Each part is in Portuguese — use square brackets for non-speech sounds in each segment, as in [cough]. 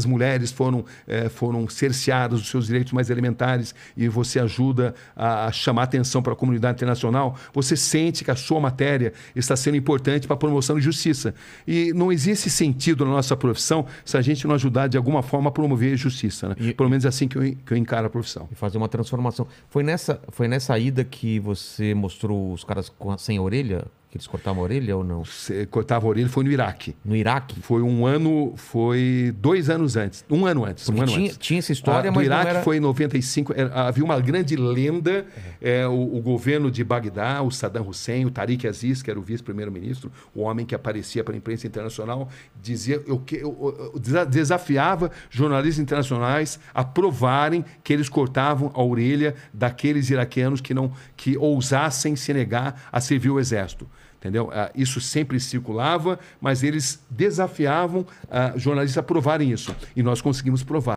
as mulheres foram, é, foram cerceadas dos seus direitos mais elementares e você ajuda a chamar atenção para a comunidade internacional, você sente que a sua matéria está sendo importante para a promoção de justiça. E não existe sentido na nossa profissão se a gente não ajudar de alguma forma a promover a justiça. Né? E, Pelo menos é assim que eu, que eu encaro a profissão. E fazer uma transformação. Foi nessa, foi nessa ida que você mostrou os caras a, sem a orelha? Que eles cortavam a orelha ou não? Cortava a orelha foi no Iraque. No Iraque? Foi um ano, foi dois anos antes. Um ano antes. um ano tinha, antes. tinha essa história, ah, mas. No Iraque era... foi em 95. Era, é, havia uma grande lenda. É. É, o, o, governo de Bagdá, o Saddam Hussein, o Tariq Aziz, que era o vice-primeiro-ministro, o homem que aparecia para a imprensa internacional, dizia, eu, eu, eu, desafiava jornalistas internacionais a provarem que eles cortavam a orelha daqueles iraquianos que, não, que ousassem se negar a servir o exército entendeu? Ah, isso sempre circulava, mas eles desafiavam ah, jornalistas a provarem isso. E nós conseguimos provar.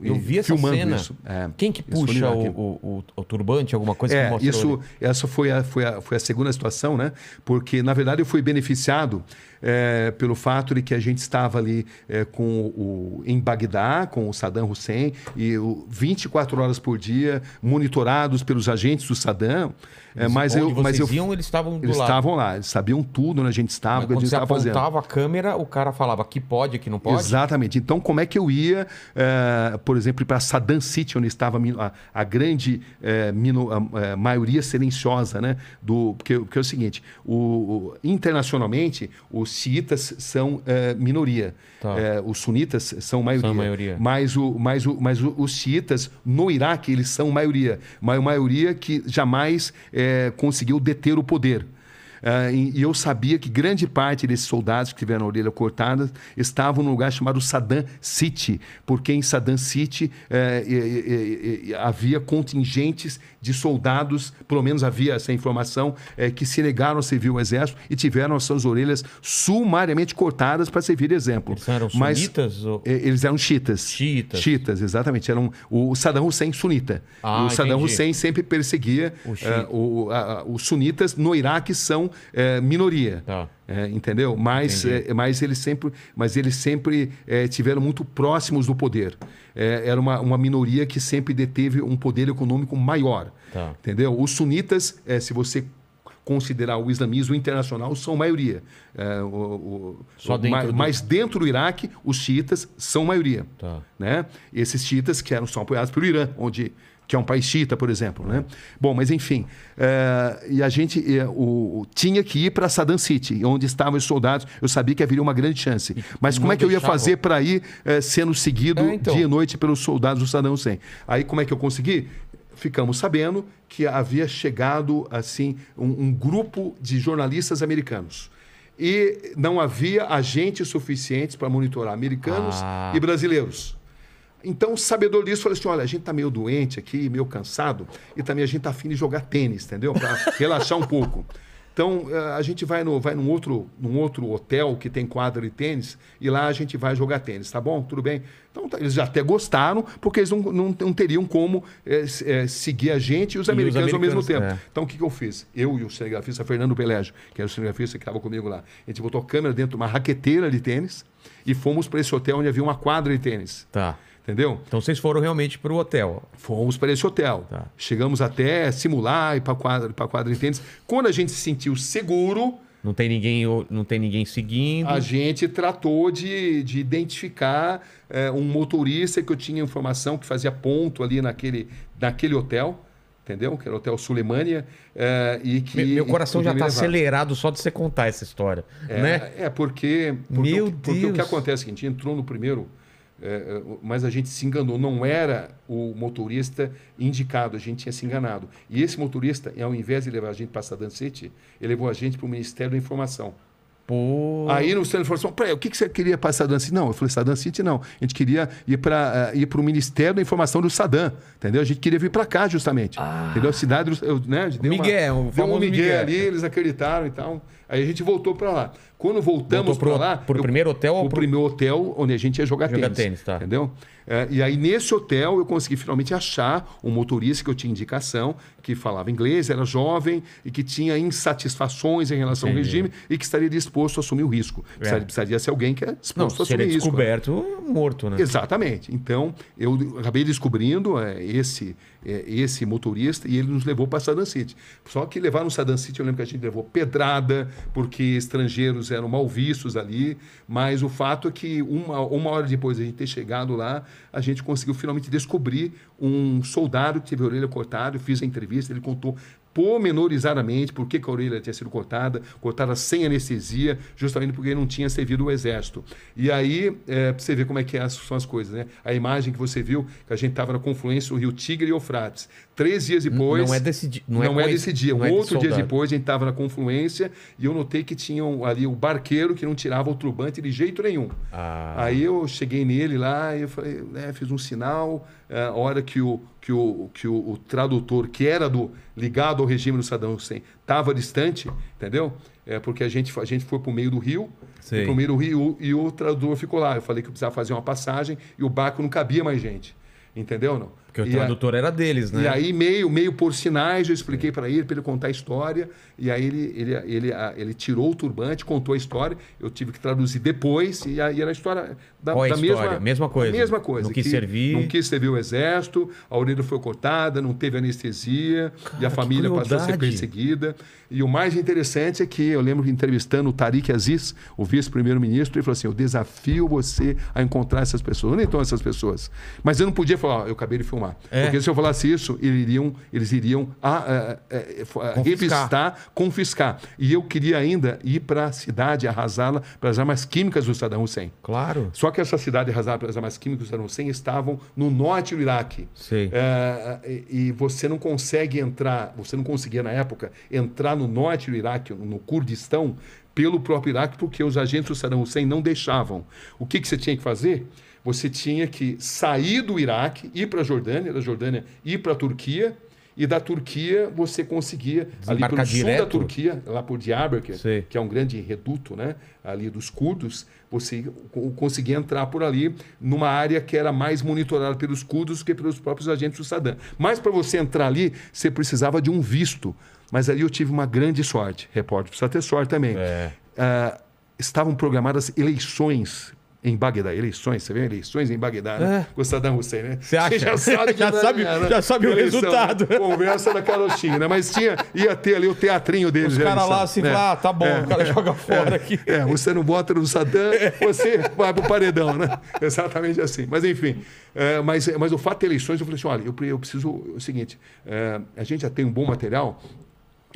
Eu vi essa cena. Isso. É, Quem que puxa o, o, o, turbante, alguma coisa é, que mostrou? Isso, essa foi a, foi, a, foi a segunda situação, né? Porque, na verdade, eu fui beneficiado é, pelo fato de que a gente estava ali é, com o, em Bagdá, com o Saddam Hussein, e o, 24 horas por dia, monitorados pelos agentes do Saddam. É, mas eu, mas eu, iam, eles estavam Eles lado. estavam lá, eles sabiam tudo onde a gente estava, o que a gente estava fazendo. Quando a câmera, o cara falava que pode, que não pode? Exatamente. Então, como é que eu ia, é, por exemplo, para Saddam City, onde estava a, a grande uh, a, a é, maioria silenciosa, né? Do, porque, porque é o seguinte, o, o internacionalmente, xiitas são uh, minoria, tá. uh, os sunitas são maioria. São maioria. Mas, o, mas, o, mas o, os xiitas no Iraque eles são maioria, uma maioria que jamais uh, conseguiu deter o poder. Ah, e, eu sabia que grande parte desses soldados que tiveram a orelha cortada estavam num lugar chamado Saddam City, porque em Saddam City eh, eh, eh, havia contingentes de soldados, pelo menos havia essa informação, que se negaram a servir o exército e tiveram as suas orelhas sumariamente cortadas para servir exemplo. Eles eram Mas, sunitas? Ou... Eles eram chiitas. Chiitas. Chiitas, exatamente. Eram o Saddam Hussein sunita. Ah, o Saddam entendi. Hussein sempre perseguia o o, a, os sunitas. No Iraque são é, minoria. Tá. É, entendeu? Mas, é, mas eles sempre, mas eles sempre é, tiveram muito próximos do poder. É, era uma, uma minoria que sempre deteve um poder econômico maior. Tá. Entendeu? Os sunitas, é, se você considerar o islamismo internacional, são maioria. É, o, o, Só dentro do... Mas dentro do Iraque, os chiitas são maioria. Tá. Né? Esses chiitas que eram são apoiados pelo Irã, onde que é um país chita, por exemplo. Né? Bom, mas enfim. É, e a gente é, o, tinha que ir para Saddam City, onde estavam os soldados. Eu sabia que haveria uma grande chance. Mas como é que eu ia fazer para ir é, sendo seguido é, então. dia e noite pelos soldados do Saddam Hussein? Aí como é que eu consegui? Ficamos sabendo que havia chegado assim um, um grupo de jornalistas americanos e não havia agentes suficientes para monitorar americanos ah. e brasileiros. Então, sabedor disso, falei assim: olha, a gente tá meio doente aqui, meio cansado, e também a gente tá afim de jogar tênis, entendeu? Para [laughs] relaxar um pouco. Então, eh, a gente vai, no, vai num, outro, num outro hotel que tem quadra de tênis e lá a gente vai jogar tênis, tá bom? Tudo bem? Então, tá, eles até gostaram, porque eles não, não, não teriam como é, é, seguir a gente e os, e americanos, os americanos, ao mesmo tempo. É. Então, o que, que eu fiz? Eu e o cinegrafista Fernando Pelégio, que era é o cinegrafista que estava comigo lá, a gente botou a câmera dentro de uma raqueteira de tênis e fomos para esse hotel onde havia uma quadra de tênis. Tá. Entendeu? Então vocês foram realmente para o hotel? Fomos para esse hotel. Tá. Chegamos até simular e para quadra, para quadra de tênis. Quando a gente se sentiu seguro, não tem ninguém, não tem ninguém seguindo. A gente tratou de, de identificar é, um motorista que eu tinha informação que fazia ponto ali naquele, naquele hotel. Entendeu? Que era o Hotel Sulemania É, eh, e que, meu, meu coração já está acelerado só de você contar essa história. É, né? é porque, porque, meu o, porque Deus. o que acontece é que a gente entrou no primeiro é, é, mas a gente se enganou, não era o motorista indicado, a gente tinha se enganado. E esse motorista, ao invés de levar a gente para Sadancete, ele levou a gente para o Ministério da Informação. Pô. Aí no Ministério da Informação, o que, que você queria para Saddam City? Não, eu falei: Saddam City não. A gente queria ir para uh, ir o Ministério da Informação do Saddam, entendeu? A gente queria vir para cá, justamente. Ah. Entendeu? A cidade, eu, né? Deu Miguel, uma, deu um Miguel, Miguel ali, eles acreditaram e tal. Aí a gente voltou para lá. Quando voltamos para lá. Para o primeiro hotel? o pro... primeiro hotel onde a gente ia jogar Joga tênis. tênis tá. Entendeu? É, e aí nesse hotel eu consegui finalmente achar um motorista que eu tinha indicação, que falava inglês, era jovem e que tinha insatisfações em relação Entendi. ao regime e que estaria disposto a assumir o risco. É. Precisaria, precisaria ser alguém que é disposto Não, a assumir seria risco. Né? descoberto morto, né? Exatamente. Então eu acabei descobrindo é, esse, é, esse motorista e ele nos levou para Saddam City. Só que levar no Saddam City, eu lembro que a gente levou pedrada, porque estrangeiros eram mal vistos ali, mas o fato é que uma, uma hora depois de a gente ter chegado lá, a gente conseguiu finalmente descobrir um soldado que teve a orelha cortada, eu fiz a entrevista, ele contou pormenorizadamente por que a orelha tinha sido cortada, cortada sem anestesia, justamente porque ele não tinha servido o exército. E aí é, você vê como é que é são as coisas, né? A imagem que você viu, que a gente estava na confluência do rio Tigre e Eufrates. Três dias depois. Não é desse dia. Não, não é, é desse dia. É um é outro dia depois, a gente estava na confluência e eu notei que tinham ali o barqueiro que não tirava o turbante de jeito nenhum. Ah. Aí eu cheguei nele lá e eu falei, né, fiz um sinal. É, a hora que o, que o, que o, o tradutor, que era do ligado o regime do Saddam Hussein. Estava distante, entendeu? É porque a gente, a gente foi para o meio do rio, para o meio do rio e o tradutor ficou lá. Eu falei que eu precisava fazer uma passagem e o barco não cabia mais gente. Entendeu ou não? Porque o tradutor a... era deles, né? E aí, meio, meio por sinais, eu expliquei para ele, para ele contar a história. E aí, ele, ele, ele, ele tirou o turbante, contou a história. Eu tive que traduzir depois. E aí, era a história da, Qual é a história? mesma... Mesma coisa. Mesma coisa. Não quis que servir. Não quis servir o exército. A orelha foi cortada, não teve anestesia. Cara, e a família passou a ser perseguida. E o mais interessante é que eu lembro entrevistando o Tariq Aziz, o vice-primeiro-ministro. Ele falou assim, eu desafio você a encontrar essas pessoas. Onde estão essas pessoas? Mas eu não podia falar, eu acabei de filmar. É. Porque se eu falasse isso, eles iriam, eles iriam a, a, a, é, revistar, confiscar. E eu queria ainda ir para a cidade, arrasá-la, para as armas químicas do Saddam Hussein. Claro. Só que essa cidade arrasada as armas químicas do Saddam Hussein estavam no norte do Iraque. Sim. É, é e você não consegue entrar, você não conseguia na época entrar no norte do Iraque, no Kurdistão, pelo próprio Iraque, porque os agentes do Saddam Hussein não deixavam. O que, que você tinha que fazer? Você tinha que sair do Iraque, ir para a Jordânia, da Jordânia ir para a Turquia, e da Turquia você conseguia, ali pelo direto. sul da Turquia, lá por Diyarbakir, que é um grande reduto né, ali dos curdos, você conseguia entrar por ali numa área que era mais monitorada pelos curdos que pelos próprios agentes do Saddam. Mas para você entrar ali, você precisava de um visto. Mas ali eu tive uma grande sorte, repórter, precisa ter sorte também. É. Uh, estavam programadas eleições em Bagdá, eleições, você vê eleições em Bagdá, né? É. Com Saddam Hussein, né? Você acha? Você [laughs] já sabe, [laughs] já é sabe, já né? sabe o resultado. Né? Conversa da carochinha, né? Mas tinha, ia ter ali o teatrinho deles. Os caras lá assim, né? ah, tá bom, é, o cara é, joga fora é. aqui. É, você não bota no Saddam, [laughs] é. você vai pro paredão, né? Exatamente assim. Mas enfim, mas, mas o fato de eleições, eu falei assim, olha, eu, eu preciso, o seguinte, a gente já tem um bom material,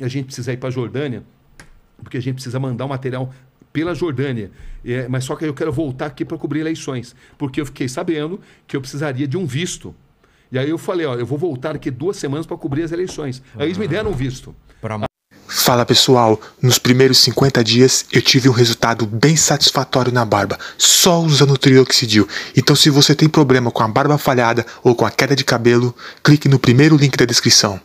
a gente precisa ir para a Jordânia, porque a gente precisa mandar o um material pela Jordânia. É, mas só que eu quero voltar aqui para cobrir eleições, porque eu fiquei sabendo que eu precisaria de um visto. E aí eu falei, ó, eu vou voltar aqui duas semanas para cobrir as eleições. Aí eles me ah, deram um visto. Pra... Fala pessoal, nos primeiros 50 dias eu tive um resultado bem satisfatório na barba, só usando o trioxidil. Então se você tem problema com a barba falhada ou com a queda de cabelo, clique no primeiro link da descrição.